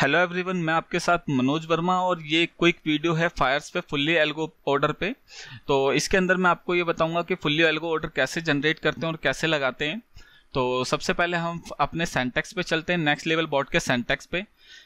hello everyone मैं आपके साथ मनोज वर्मा और ये क्विक वीडियो है फायर्स पे फुल्ली एल्गो ऑर्डर पे तो इसके अंदर मैं आपको ये बताऊंगा कि फुल्ली एल्गो ऑर्डर कैसे जनरेट करते हैं और कैसे लगाते हैं तो सबसे पहले हम अपने सेंटेक्स पे चलते हैं नेक्स्ट लेवल बोर्ड के सेंटेक्स पे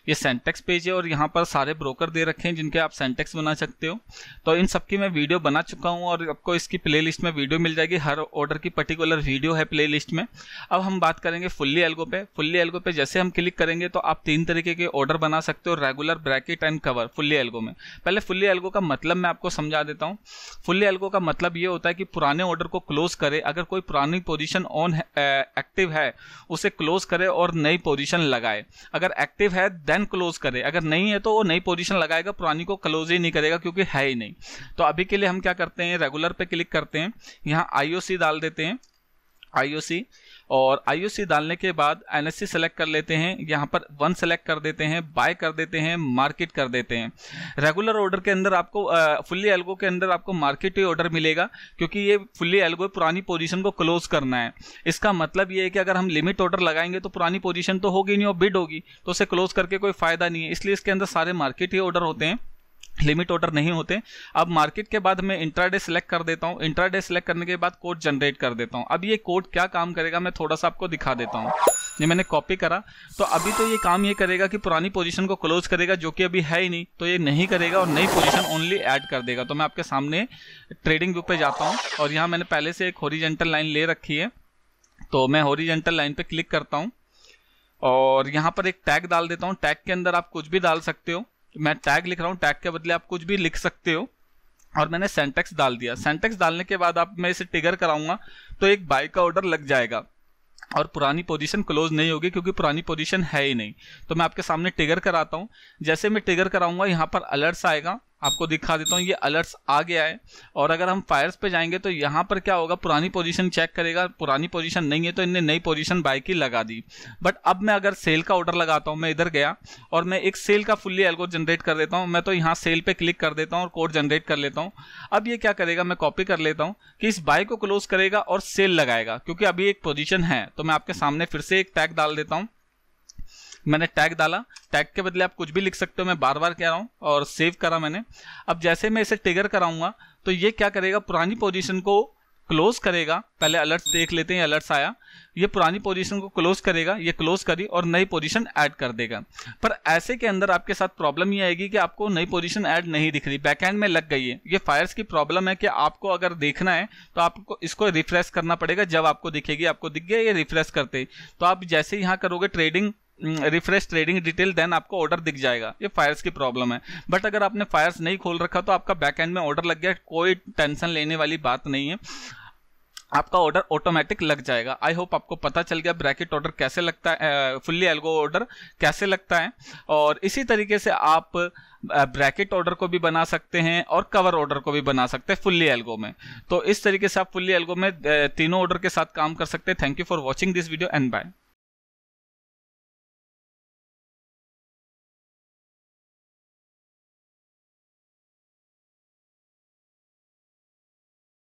ये सेंटेक्स पेज है और यहाँ पर सारे ब्रोकर दे रखे हैं जिनके आप सेंटेक्स बना सकते हो तो इन सबकी मैं वीडियो बना चुका हूँ और आपको इसकी प्लेलिस्ट में वीडियो मिल जाएगी हर ऑर्डर की पर्टिकुलर वीडियो है प्लेलिस्ट में अब हम बात करेंगे फुल्ली एल्गो पे फुल्ली एल्गो पे जैसे हम क्लिक करेंगे तो आप तीन तरीके के ऑर्डर बना सकते हो regular bracket and cover fully algo में पहले फुल्ली एल्गो का मतलब मैं आपको समझा देता हूँ फुल्ली एल्गो का मतलब ये होता है कि पुराने ऑर्डर को क्लोज करे अगर कोई पुरानी पोजिशन ऑन एक्टिव है उसे क्लोज करे और नई पोजिशन लगाए अगर एक्टिव है देन क्लोज करे अगर नहीं है तो वो नई पोजीशन लगाएगा पुरानी को क्लोज ही नहीं करेगा क्योंकि है ही नहीं तो अभी के लिए हम क्या करते हैं रेगुलर पे क्लिक करते हैं यहाँ आईओसी डाल देते हैं आईओसी और आईओसी डालने के बाद एनएससी सेलेक्ट कर लेते हैं यहाँ पर वन सेलेक्ट कर देते हैं बाय कर देते हैं मार्केट कर देते हैं रेगुलर ऑर्डर के अंदर आपको फुल्ली एल्गो के अंदर आपको मार्केट ही ऑर्डर मिलेगा क्योंकि ये फुल्ली एल्गो पुरानी पोजीशन को क्लोज करना है इसका मतलब ये है कि अगर हम लिमिट ऑर्डर लगाएंगे तो पुरानी पोजिशन तो होगी नहीं और बिड होगी तो उसे क्लोज करके कोई फायदा नहीं है इसलिए इसके अंदर सारे मार्केट ही ऑर्डर होते हैं लिमिट ऑर्डर नहीं होते अब मार्केट के बाद मैं इंट्राडे सेलेक्ट कर देता हूँ इंट्राडे सेलेक्ट करने के बाद कोड जनरेट कर देता हूँ अब ये कोड क्या काम करेगा मैं थोड़ा सा आपको दिखा देता हूँ ये मैंने कॉपी करा तो अभी तो ये काम ये करेगा कि पुरानी पोजीशन को क्लोज करेगा जो कि अभी है ही नहीं तो ये नहीं करेगा और नई पोजिशन ओनली एड कर देगा तो मैं आपके सामने ट्रेडिंग व्यू पर जाता हूँ और यहाँ मैंने पहले से एक होरिजेंटल लाइन ले रखी है तो मैं हॉरिजेंटल लाइन पे क्लिक करता हूँ और यहाँ पर एक टैग डाल देता हूँ टैग के अंदर आप कुछ भी डाल सकते हो मैं टैग लिख रहा हूँ टैग के बदले आप कुछ भी लिख सकते हो और मैंने सेंटेक्स डाल दिया सेंटेक्स डालने के बाद आप मैं इसे टिगर कराऊंगा तो एक बाइक का ऑर्डर लग जाएगा और पुरानी पोजीशन क्लोज नहीं होगी क्योंकि पुरानी पोजीशन है ही नहीं तो मैं आपके सामने टिगर कराता हूँ जैसे मैं टिगर कराऊंगा यहाँ पर अलर्ट्स आएगा आपको दिखा देता हूँ ये अलर्ट्स आ गया है और अगर हम फायर्स पे जाएंगे तो यहाँ पर क्या होगा पुरानी पोजीशन चेक करेगा पुरानी पोजीशन नहीं है तो इनने नई पोजीशन बाय की लगा दी बट अब मैं अगर सेल का ऑर्डर लगाता हूँ मैं इधर गया और मैं एक सेल का फुल्ली एल्गो जनरेट कर देता हूँ मैं तो यहाँ सेल पर क्लिक कर देता हूँ और कोड जनरेट कर लेता हूँ अब ये क्या करेगा मैं कॉपी कर लेता हूँ कि इस बाय को क्लोज करेगा और सेल लगाएगा क्योंकि अभी एक पोजिशन है तो मैं आपके सामने फिर से एक टैग डाल देता हूँ मैंने टैग डाला टैग के बदले आप कुछ भी लिख सकते हो मैं बार बार कह रहा हूँ और सेव करा मैंने अब जैसे मैं इसे टिगर कराऊंगा तो ये क्या करेगा पुरानी पोजिशन को क्लोज करेगा पहले अलर्ट देख लेते हैं अलर्ट्स आया ये पुरानी पोजीशन को क्लोज करेगा ये क्लोज करी और नई पोजीशन ऐड कर देगा पर ऐसे के अंदर आपके साथ प्रॉब्लम ये आएगी कि आपको नई पोजीशन ऐड नहीं दिख रही बैकहैंड में लग गई है ये फायर्स की प्रॉब्लम है कि आपको अगर देखना है तो आपको इसको रिफ्रेश करना पड़ेगा जब आपको दिखेगी आपको दिख गया ये रिफ्रेश करते तो आप जैसे यहाँ करोगे trading refresh trading detail then आपको ऑर्डर दिख जाएगा ये फायर्स की प्रॉब्लम है बट अगर आपने फायर्स नहीं खोल रखा तो आपका बैक एंड में ऑर्डर लग गया कोई टेंशन लेने वाली बात नहीं है आपका ऑर्डर ऑटोमेटिक लग जाएगा आई होप आपको पता चल गया ब्रैकेट ऑर्डर कैसे लगता है फुल्ली एल्गो ऑर्डर कैसे लगता है और इसी तरीके से आप ब्रैकेट ऑर्डर को भी बना सकते हैं और कवर ऑर्डर को भी बना सकते हैं फुल्ली एल्गो में तो इस तरीके से आप फुल्ली एल्गो में तीनों ऑर्डर के साथ काम कर सकते हैं thank you for watching this video and bye